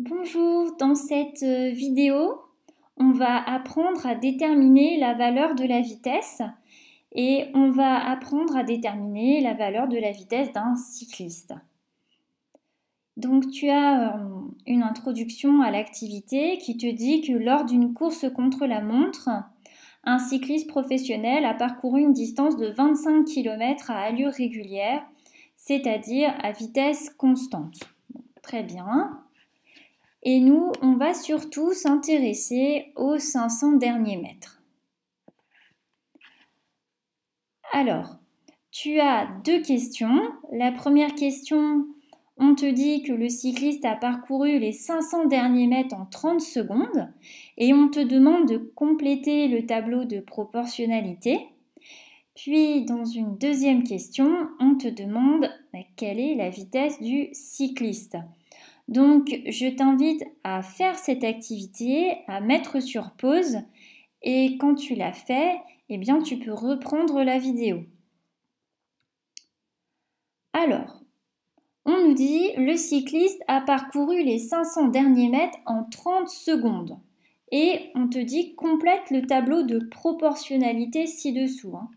Bonjour, dans cette euh, vidéo, on va apprendre à déterminer la valeur de la vitesse et on va apprendre à déterminer la valeur de la vitesse d'un cycliste. Donc tu as euh, une introduction à l'activité qui te dit que lors d'une course contre la montre, un cycliste professionnel a parcouru une distance de 25 km à allure régulière, c'est-à-dire à vitesse constante. Très bien. Et nous, on va surtout s'intéresser aux 500 derniers mètres. Alors, tu as deux questions. La première question, on te dit que le cycliste a parcouru les 500 derniers mètres en 30 secondes et on te demande de compléter le tableau de proportionnalité. Puis, dans une deuxième question, on te demande quelle est la vitesse du cycliste. Donc, je t'invite à faire cette activité, à mettre sur pause et quand tu l'as fait, eh bien, tu peux reprendre la vidéo. Alors, on nous dit le cycliste a parcouru les 500 derniers mètres en 30 secondes. Et on te dit complète le tableau de proportionnalité ci-dessous. Hein.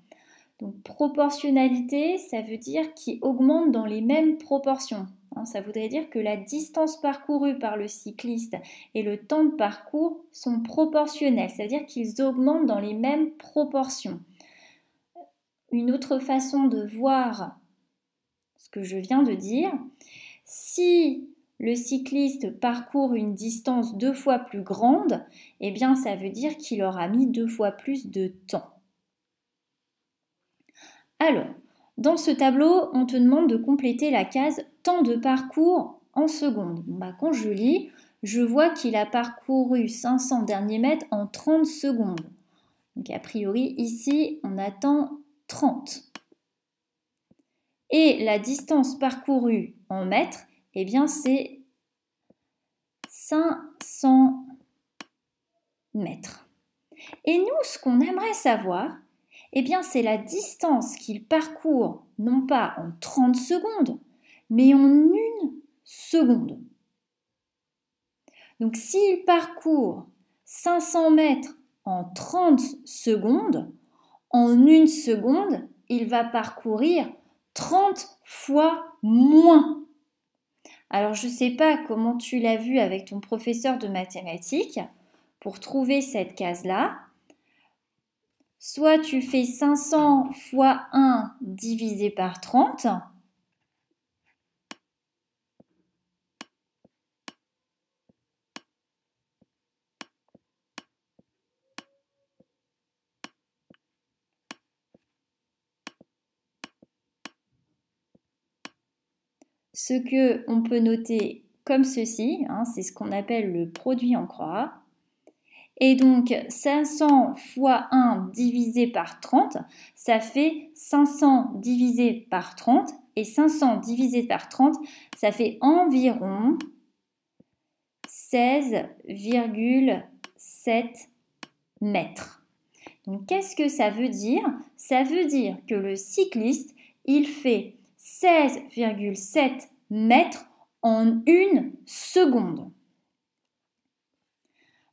Donc proportionnalité, ça veut dire qui augmente dans les mêmes proportions. Hein, ça voudrait dire que la distance parcourue par le cycliste et le temps de parcours sont proportionnels, c'est-à-dire qu'ils augmentent dans les mêmes proportions. Une autre façon de voir ce que je viens de dire, si le cycliste parcourt une distance deux fois plus grande, eh bien ça veut dire qu'il aura mis deux fois plus de temps. Alors, dans ce tableau, on te demande de compléter la case temps de parcours en secondes. Bah, quand je lis, je vois qu'il a parcouru 500 derniers mètres en 30 secondes. Donc a priori, ici, on attend 30. Et la distance parcourue en mètres, eh bien c'est 500 mètres. Et nous, ce qu'on aimerait savoir, eh bien c'est la distance qu'il parcourt non pas en 30 secondes, mais en une seconde. Donc s'il parcourt 500 mètres en 30 secondes, en une seconde, il va parcourir 30 fois moins. Alors je ne sais pas comment tu l'as vu avec ton professeur de mathématiques. Pour trouver cette case-là, soit tu fais 500 fois 1 divisé par 30, ce que on peut noter comme ceci, hein, c'est ce qu'on appelle le produit en croix, et donc 500 fois 1 divisé par 30, ça fait 500 divisé par 30. Et 500 divisé par 30, ça fait environ 16,7 mètres. Donc qu'est-ce que ça veut dire Ça veut dire que le cycliste, il fait 16,7 mètres en une seconde.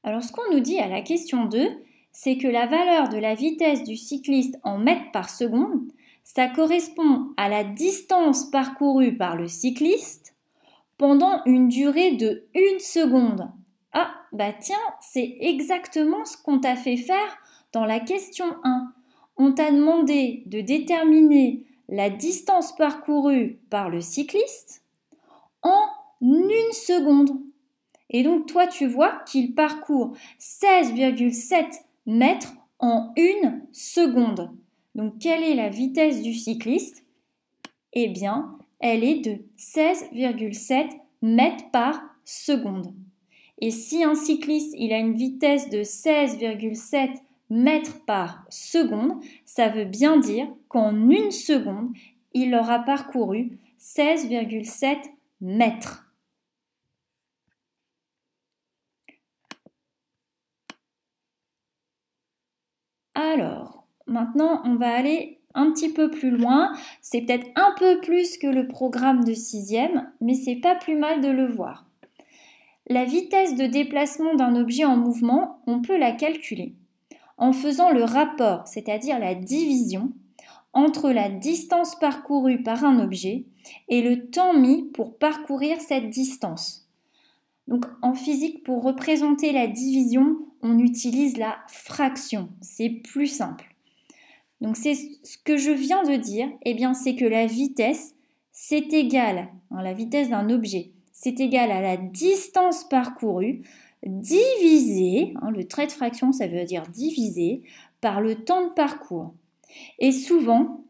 Alors ce qu'on nous dit à la question 2, c'est que la valeur de la vitesse du cycliste en mètres par seconde, ça correspond à la distance parcourue par le cycliste pendant une durée de 1 seconde. Ah, bah tiens, c'est exactement ce qu'on t'a fait faire dans la question 1. On t'a demandé de déterminer la distance parcourue par le cycliste en une seconde. Et donc, toi, tu vois qu'il parcourt 16,7 mètres en une seconde. Donc, quelle est la vitesse du cycliste Eh bien, elle est de 16,7 mètres par seconde. Et si un cycliste il a une vitesse de 16,7 mètres par seconde, ça veut bien dire qu'en une seconde, il aura parcouru 16,7 mètres. Alors, maintenant, on va aller un petit peu plus loin. C'est peut-être un peu plus que le programme de sixième, mais c'est pas plus mal de le voir. La vitesse de déplacement d'un objet en mouvement, on peut la calculer en faisant le rapport, c'est-à-dire la division, entre la distance parcourue par un objet et le temps mis pour parcourir cette distance. Donc en physique, pour représenter la division, on utilise la fraction. C'est plus simple. Donc c'est ce que je viens de dire, eh bien c'est que la vitesse, c'est égal, hein, la vitesse d'un objet, c'est égal à la distance parcourue divisée, hein, le trait de fraction ça veut dire divisé, par le temps de parcours. Et souvent,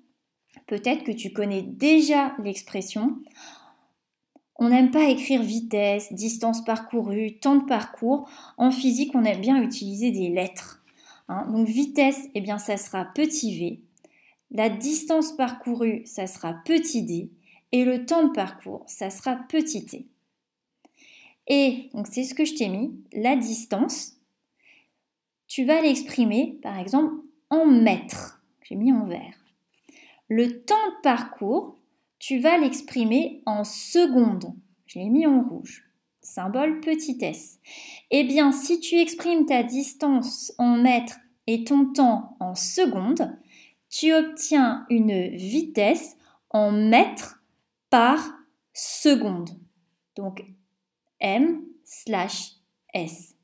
peut-être que tu connais déjà l'expression, on n'aime pas écrire vitesse, distance parcourue, temps de parcours. En physique, on aime bien utiliser des lettres. Hein. Donc vitesse, eh bien, ça sera petit v. La distance parcourue, ça sera petit d. Et le temps de parcours, ça sera petit t. Et donc c'est ce que je t'ai mis, la distance, tu vas l'exprimer par exemple en mètres. J'ai mis en vert. Le temps de parcours, tu vas l'exprimer en secondes. Je l'ai mis en rouge. Symbole petit s. Eh bien, si tu exprimes ta distance en mètres et ton temps en secondes, tu obtiens une vitesse en mètres par seconde. Donc, m slash s.